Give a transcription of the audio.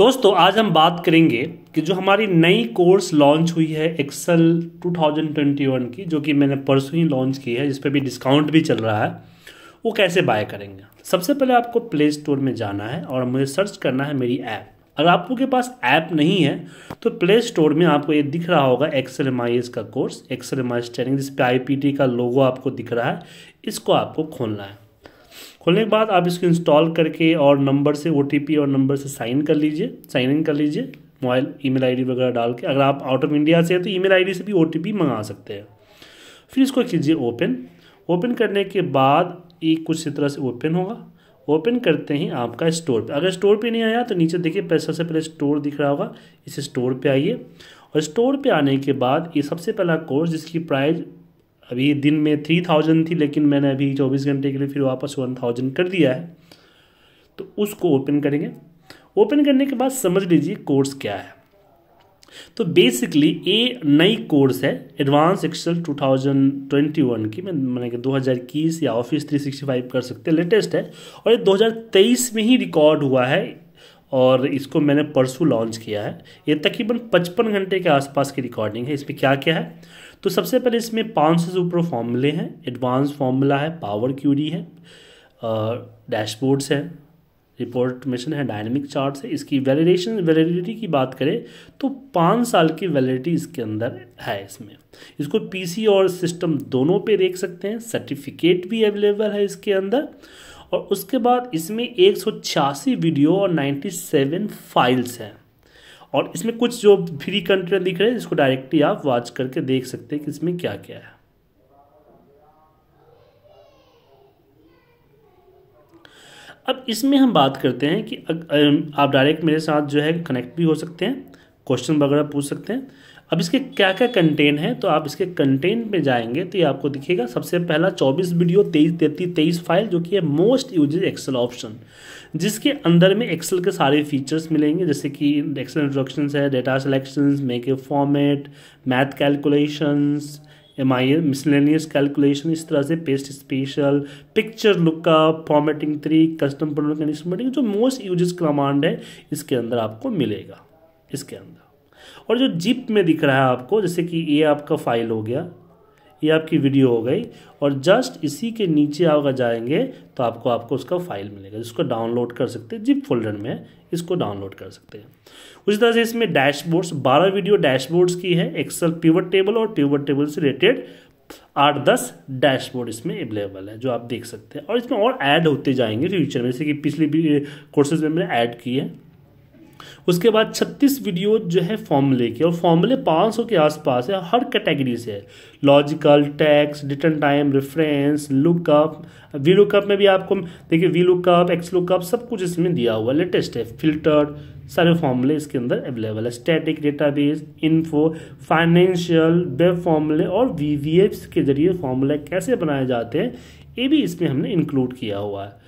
दोस्तों आज हम बात करेंगे कि जो हमारी नई कोर्स लॉन्च हुई है एक्सेल 2021 की जो कि मैंने परसों ही लॉन्च की है जिस पर भी डिस्काउंट भी चल रहा है वो कैसे बाय करेंगे सबसे पहले आपको प्ले स्टोर में जाना है और मुझे सर्च करना है मेरी ऐप अगर आपके पास ऐप नहीं है तो प्ले स्टोर में आपको ये दिख रहा होगा एक्सेल एम का कोर्स Excel M I S training जिस पर आई का लोगो आपको दिख रहा है इसको आपको खोलना है खोलने के बाद आप इसको इंस्टॉल करके और नंबर से ओ और नंबर से साइन कर लीजिए साइन इन कर लीजिए मोबाइल ईमेल आईडी वगैरह डाल के अगर आप आउट ऑफ इंडिया से हैं तो ईमेल आईडी से भी ओ मंगा सकते हैं फिर इसको कीजिए ओपन ओपन करने के बाद ये कुछ इस तरह से ओपन होगा ओपन करते ही आपका स्टोर पे अगर स्टोर पे नहीं आया तो नीचे देखिए पैसा से पहले स्टोर दिख रहा होगा इस स्टोर पे आइए और स्टोर पे आने के बाद ये सबसे पहला कोर्स जिसकी प्राइस अभी दिन में थ्री थाउजेंड थी लेकिन मैंने अभी चौबीस घंटे के लिए फिर वापस वन थाउजेंड कर दिया है तो उसको ओपन करेंगे ओपन करने के बाद समझ लीजिए कोर्स क्या है तो बेसिकली ये नई कोर्स है एडवांस एक्सेल 2021 की मैं मैंने कि दो हज़ार इक्कीस या ऑफिस 365 कर सकते हैं लेटेस्ट है और ये 2023 में ही रिकॉर्ड हुआ है और इसको मैंने परसों लॉन्च किया है ये तकरीबन पचपन घंटे के आसपास की रिकॉर्डिंग है इसमें क्या क्या है तो सबसे पहले इसमें पाँच सौ से ऊपर फॉर्मूले हैं एडवांस फार्मूला है पावर क्यूरी है डैशबोर्ड्स हैं रिपोर्ट मिशन है डायनेमिक चार्ट है इसकी वैलिडेशन वैलिडिटी की बात करें तो पाँच साल की वैलिडिटी इसके अंदर है इसमें इसको पीसी और सिस्टम दोनों पे देख सकते हैं सर्टिफिकेट भी अवेलेबल है इसके अंदर और उसके बाद इसमें एक वीडियो और 97 फाइल्स हैं और इसमें कुछ जो फ्री कंटेंट दिख रहे हैं इसको डायरेक्टली आप वॉच करके देख सकते हैं कि इसमें क्या क्या है अब इसमें हम बात करते हैं कि आप डायरेक्ट मेरे साथ जो है कनेक्ट भी हो सकते हैं क्वेश्चन वगैरह पूछ सकते हैं अब इसके क्या क्या कंटेंट है तो आप इसके कंटेंट में जाएंगे तो ये आपको दिखेगा सबसे पहला 24 वीडियो 23 तैतीस तेईस फाइल जो कि है मोस्ट यूज एक्सेल ऑप्शन जिसके अंदर में एक्सेल के सारे फीचर्स मिलेंगे जैसे कि एक्सेल इंट्रोडक्शन है data selection make a format math calculations M I L miscellaneous calculation इस तरह से पेस्ट स्पेशल पिक्चर लुक का फॉर्मेटिंग थ्री कस्टम प्रोडक्ट जो मोस्ट यूज कमांड है इसके अंदर आपको मिलेगा इसके अंदर और जो जिप में दिख रहा है आपको जैसे कि ये आपका फाइल हो गया ये आपकी वीडियो हो गई और जस्ट इसी के नीचे अगर जाएंगे तो आपको आपको उसका फाइल मिलेगा जिसको डाउनलोड कर सकते हैं जिप फोल्डर में इसको डाउनलोड कर सकते हैं उसी तरह से इसमें डैशबोर्ड्स बारह वीडियो डैशबोर्ड्स की है एक्सेल प्यूवर टेबल और प्यवर टेबल से रिलेटेड आठ दस डैशबोर्ड इसमें अवेलेबल है जो आप देख सकते हैं और इसमें और ऐड होते जाएंगे फ्यूचर में जैसे कि पिछले कोर्सेज में मैंने ऐड की है उसके बाद 36 वीडियो जो है फॉर्मूले के और फॉर्मूले 500 के आसपास है हर कैटेगरी से है logical text return time reference lookup V lookup में भी आपको देखिए वी लुकअप एक्स लुकअप सब कुछ इसमें दिया हुआ लेटेस्ट है फिल्टर सारे फॉर्मूले इसके अंदर अवेलेबल है static database info financial web फॉर्मूले और वी के जरिए फॉर्मूले कैसे बनाए जाते हैं ये भी इसमें हमने इंक्लूड किया हुआ है